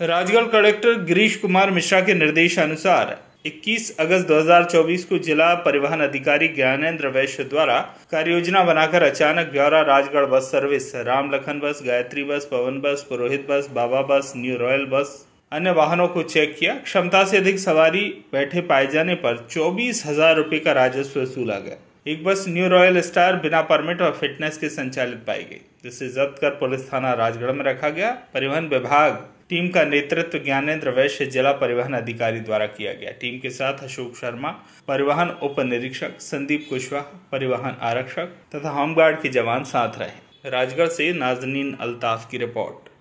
Rajgarh collector Girish Kumar Mishra के निर्देशानुसार 21 अगस्त 2024 को जिला परिवहन अधिकारी ज्ञानेन्द्र वैश्य द्वारा कार्ययोजना बनाकर अचानक ब्यौरा राजगढ़ बस सर्विस राम लखन बस गायत्री बस पवन बस पुरोहित बस बाबा बस न्यू रॉयल बस अन्य वाहनों को चेक किया क्षमता से अधिक सवारी बैठे पाए जाने पर चौबीस हजार रूपए का राजस्व वसूला गया एक बस न्यू रॉयल स्टार बिना परमिट और फिटनेस के संचालित पाई गई जिसे जब्त कर पुलिस थाना राजगढ़ में रखा गया परिवहन विभाग टीम का नेतृत्व ज्ञानेन्द्र वैश्य जिला परिवहन अधिकारी द्वारा किया गया टीम के साथ अशोक शर्मा परिवहन उप निरीक्षक संदीप कुशवाहा परिवहन आरक्षक तथा होमगार्ड के जवान साथ रहे राजगढ़ से नाजनीन अल्ताफ की रिपोर्ट